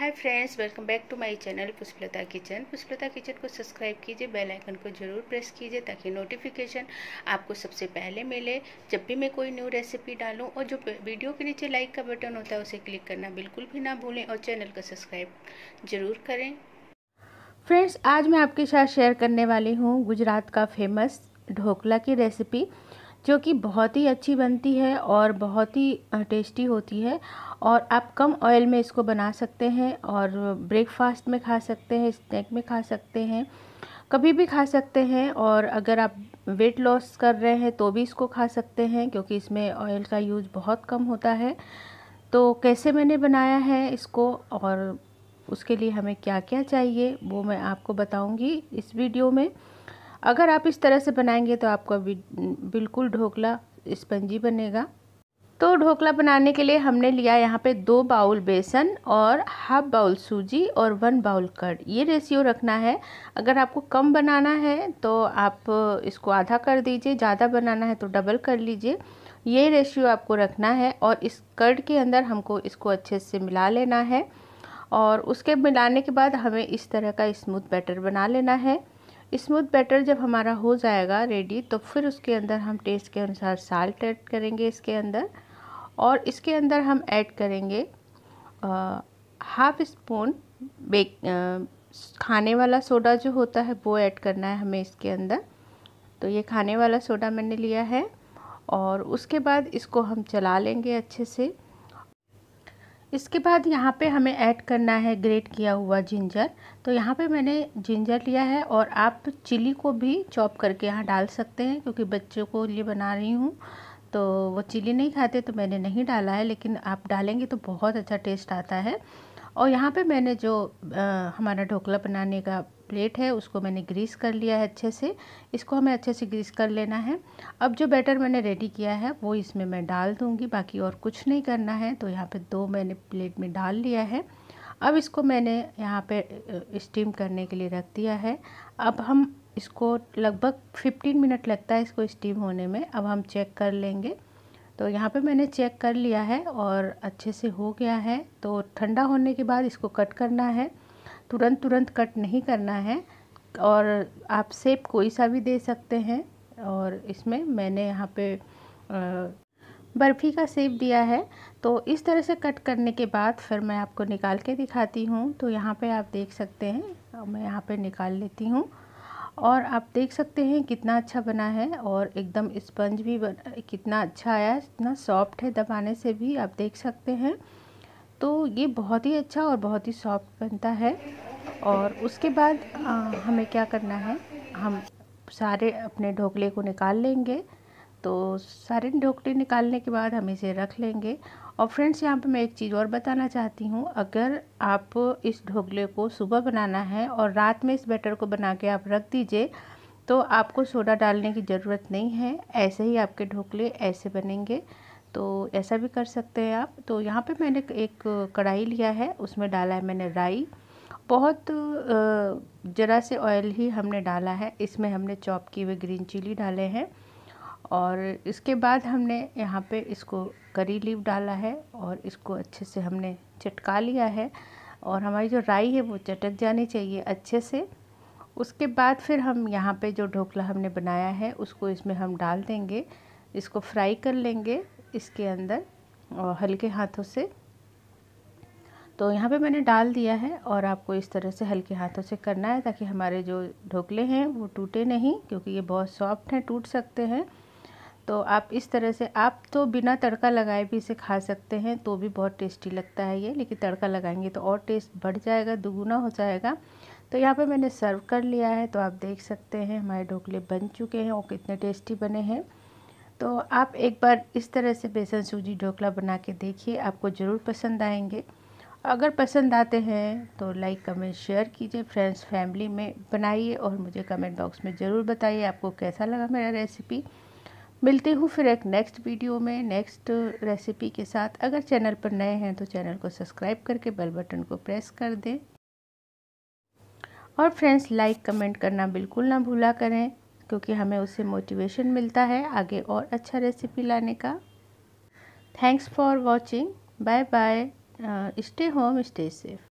hi friends welcome back to my channel Pushpalata kitchen Pushpalata kitchen को subscribe कीजिए bell icon को ज़रूर प्रेस कीजिए ताकि नोटिफिकेशन आपको सबसे पहले मिले जब भी मैं कोई न्यू रेसिपी डालूं और जो वीडियो के नीचे लाइक का बटन होता है उसे क्लिक करना बिल्कुल भी ना भूलें और चैनल को सब्सक्राइब ज़रूर करें फ्रेंड्स आज मैं आपके साथ शेयर करने वाली हूँ गुजरात का फेमस ढोकला की रेसिपी जो कि बहुत ही अच्छी बनती है और बहुत ही टेस्टी होती है और आप कम ऑयल में इसको बना सकते हैं और ब्रेकफास्ट में खा सकते हैं स्नैक में खा सकते हैं कभी भी खा सकते हैं और अगर आप वेट लॉस कर रहे हैं तो भी इसको खा सकते हैं क्योंकि इसमें ऑयल का यूज़ बहुत कम होता है तो कैसे मैंने बनाया है इसको और उसके लिए हमें क्या क्या चाहिए वो मैं आपको बताऊंगी इस वीडियो में अगर आप इस तरह से बनाएंगे तो आपका बिल्कुल ढोकला स्पंजी बनेगा तो ढोकला बनाने के लिए हमने लिया यहाँ पे दो बाउल बेसन और हाफ बाउल सूजी और वन बाउल कर्ड ये रेशियो रखना है अगर आपको कम बनाना है तो आप इसको आधा कर दीजिए ज़्यादा बनाना है तो डबल कर लीजिए ये रेशियो आपको रखना है और इस कर्ड के अंदर हमको इसको अच्छे से मिला लेना है और उसके मिलाने के बाद हमें इस तरह का स्मूथ बैटर बना लेना है स्मूथ बैटर जब हमारा हो जाएगा रेडी तो फिर उसके अंदर हम टेस्ट के अनुसार साल्ट ऐड करेंगे इसके अंदर और इसके अंदर हम ऐड करेंगे हाफ स्पून बेक आ, खाने वाला सोडा जो होता है वो ऐड करना है हमें इसके अंदर तो ये खाने वाला सोडा मैंने लिया है और उसके बाद इसको हम चला लेंगे अच्छे से इसके बाद यहाँ पे हमें ऐड करना है ग्रेट किया हुआ जिंजर तो यहाँ पे मैंने जिंजर लिया है और आप चिली को भी चॉप करके यहाँ डाल सकते हैं क्योंकि बच्चों को लिए बना रही हूँ तो वो चिली नहीं खाते तो मैंने नहीं डाला है लेकिन आप डालेंगे तो बहुत अच्छा टेस्ट आता है और यहाँ पे मैंने जो आ, हमारा ढोकला बनाने का प्लेट है उसको मैंने ग्रीस कर लिया है अच्छे से इसको हमें अच्छे से ग्रीस कर लेना है अब जो बैटर मैंने रेडी किया है वो इसमें मैं डाल दूँगी बाकी और कुछ नहीं करना है तो यहाँ पे दो मैंने प्लेट में डाल लिया है अब इसको मैंने यहाँ पे स्टीम करने के लिए रख दिया है अब हम इसको लगभग 15 मिनट लगता है इसको स्टीम होने में अब हम चेक कर लेंगे तो यहाँ पे मैंने चेक कर लिया है और अच्छे से हो गया है तो ठंडा होने के बाद इसको कट करना है तुरंत तुरंत कट नहीं करना है और आप सेप कोई सा भी दे सकते हैं और इसमें मैंने यहाँ पे बर्फ़ी का सेप दिया है तो इस तरह से कट करने के बाद फिर मैं आपको निकाल के दिखाती हूँ तो यहाँ पे आप देख सकते हैं मैं यहाँ पे निकाल लेती हूँ और आप देख सकते हैं कितना अच्छा बना है और एकदम स्पंज भी बना कितना अच्छा आया इतना सॉफ्ट है दबाने से भी आप देख सकते हैं तो ये बहुत ही अच्छा और बहुत ही सॉफ्ट बनता है और उसके बाद आ, हमें क्या करना है हम सारे अपने ढोकले को निकाल लेंगे तो सारे ढोकले निकालने के बाद हम इसे रख लेंगे और फ्रेंड्स यहाँ पे मैं एक चीज़ और बताना चाहती हूँ अगर आप इस ढोकले को सुबह बनाना है और रात में इस बैटर को बना के आप रख दीजिए तो आपको सोडा डालने की ज़रूरत नहीं है ऐसे ही आपके ढोकले ऐसे बनेंगे तो ऐसा भी कर सकते हैं आप तो यहाँ पे मैंने एक कढ़ाई लिया है उसमें डाला है मैंने राई बहुत ज़रा से ऑयल ही हमने डाला है इसमें हमने चॉप किए हुए ग्रीन चिली डाले हैं और इसके बाद हमने यहाँ पे इसको करी लीव डाला है और इसको अच्छे से हमने चटका लिया है और हमारी जो राई है वो चटक जानी चाहिए अच्छे से उसके बाद फिर हम यहाँ पे जो ढोकला हमने बनाया है उसको इसमें हम डाल देंगे इसको फ्राई कर लेंगे इसके अंदर और हल्के हाथों से तो यहाँ पे मैंने डाल दिया है और आपको इस तरह से हल्के हाथों से करना है ताकि हमारे जो ढोकले हैं वो टूटे नहीं क्योंकि ये बहुत सॉफ्ट हैं टूट सकते हैं तो आप इस तरह से आप तो बिना तड़का लगाए भी इसे खा सकते हैं तो भी बहुत टेस्टी लगता है ये लेकिन तड़का लगाएंगे तो और टेस्ट बढ़ जाएगा दुगुना हो जाएगा तो यहाँ पे मैंने सर्व कर लिया है तो आप देख सकते हैं हमारे ढोकले बन चुके हैं और कितने टेस्टी बने हैं तो आप एक बार इस तरह से बेसन सूजी ढोकला बना के देखिए आपको ज़रूर पसंद आएंगे अगर पसंद आते हैं तो लाइक कमेंट शेयर कीजिए फ्रेंड्स फैमिली में बनाइए और मुझे कमेंट बॉक्स में ज़रूर बताइए आपको कैसा लगा मेरा रेसिपी मिलती हूँ फिर एक नेक्स्ट वीडियो में नेक्स्ट रेसिपी के साथ अगर चैनल पर नए हैं तो चैनल को सब्सक्राइब करके बेल बटन को प्रेस कर दें और फ्रेंड्स लाइक कमेंट करना बिल्कुल ना भूला करें क्योंकि हमें उससे मोटिवेशन मिलता है आगे और अच्छा रेसिपी लाने का thanks for watching bye bye stay home stay safe